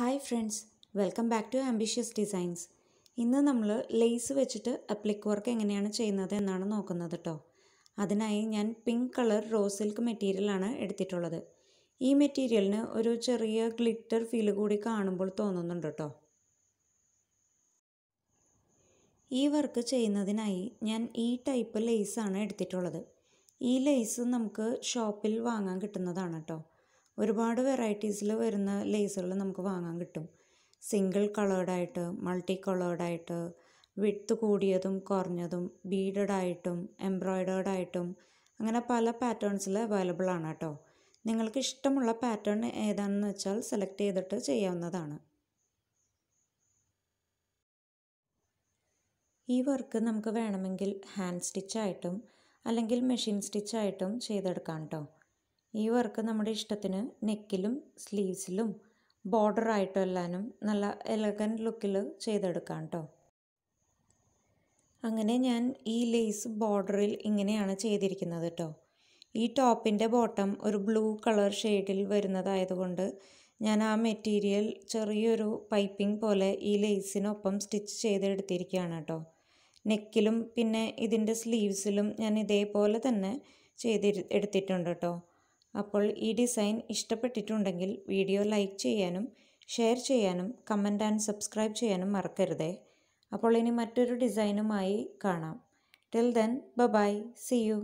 hi friends welcome back to ambitious designs ഇന്ന് നമ്മൾ lace വെച്ചിട്ട് അപ്ലിക് വർക്ക് എങ്ങനെയാണ് ചെയ്യുന്നത് എന്നാണ് നോക്കുന്നത് കേട്ടോ അതിനായി ഞാൻ പിങ്ക് കളർ റോസ് സിൽക്ക് മെറ്റീരിയലാണ് എടുത്തിട്ടുള്ളത് ഈ മെറ്റീരിയലിന് ഒരു ചെറിയ ഗ്ലിറ്റർ ഫീൽ കൂടി കാണുമ്പോൾ തോന്നുന്നുണ്ട് കേട്ടോ ഈ വർക്ക് ചെയ്യുന്നതിനായി ഞാൻ ഈ ടൈപ്പ് ആണ് എടുത്തിട്ടുള്ളത് ഈ ലേസ് നമുക്ക് ഷോപ്പിൽ വാങ്ങാൻ കിട്ടുന്നതാണ് കേട്ടോ ഒരുപാട് വെറൈറ്റീസിൽ വരുന്ന ലേസുകൾ നമുക്ക് വാങ്ങാൻ കിട്ടും സിംഗിൾ കളേർഡായിട്ട് മൾട്ടി കളേർഡായിട്ട് വിട്ത് കൂടിയതും കുറഞ്ഞതും ബീഡഡായിട്ടും ആയിട്ടും അങ്ങനെ പല പാറ്റേൺസിൽ അവൈലബിൾ ആണ് കേട്ടോ നിങ്ങൾക്ക് ഇഷ്ടമുള്ള പാറ്റേൺ ഏതാണെന്ന് വെച്ചാൽ സെലക്ട് ചെയ്തിട്ട് ചെയ്യാവുന്നതാണ് ഈ വർക്ക് നമുക്ക് വേണമെങ്കിൽ ഹാൻഡ് സ്റ്റിച്ചായിട്ടും അല്ലെങ്കിൽ മെഷീൻ സ്റ്റിച്ചായിട്ടും ചെയ്തെടുക്കാം കേട്ടോ ഈ വർക്ക് നമ്മുടെ ഇഷ്ടത്തിന് നെക്കിലും സ്ലീവ്സിലും ബോർഡർ ആയിട്ടും എല്ലാനും നല്ല എലഗൻറ്റ് ലുക്കിൽ ചെയ്തെടുക്കാം കേട്ടോ അങ്ങനെ ഞാൻ ഈ ലേസ് ബോർഡറിൽ ഇങ്ങനെയാണ് ചെയ്തിരിക്കുന്നത് കേട്ടോ ഈ ടോപ്പിൻ്റെ ബോട്ടം ഒരു ബ്ലൂ കളർ ഷെയ്ഡിൽ വരുന്നതായതുകൊണ്ട് ഞാൻ ആ മെറ്റീരിയൽ ചെറിയൊരു പൈപ്പിംഗ് പോലെ ഈ ലേസിനൊപ്പം സ്റ്റിച്ച് ചെയ്തെടുത്തിരിക്കുകയാണ് കേട്ടോ നെക്കിലും പിന്നെ ഇതിൻ്റെ സ്ലീവ്സിലും ഞാൻ ഇതേപോലെ തന്നെ ചെയ്തി എടുത്തിട്ടുണ്ട് കേട്ടോ അപ്പോൾ ഈ ഡിസൈൻ ഇഷ്ടപ്പെട്ടിട്ടുണ്ടെങ്കിൽ വീഡിയോ ലൈക്ക് ചെയ്യാനും ഷെയർ ചെയ്യാനും കമൻ്റ് ആൻഡ് സബ്സ്ക്രൈബ് ചെയ്യാനും മറക്കരുതേ അപ്പോൾ ഇനി മറ്റൊരു ഡിസൈനുമായി കാണാം till then bye bye see U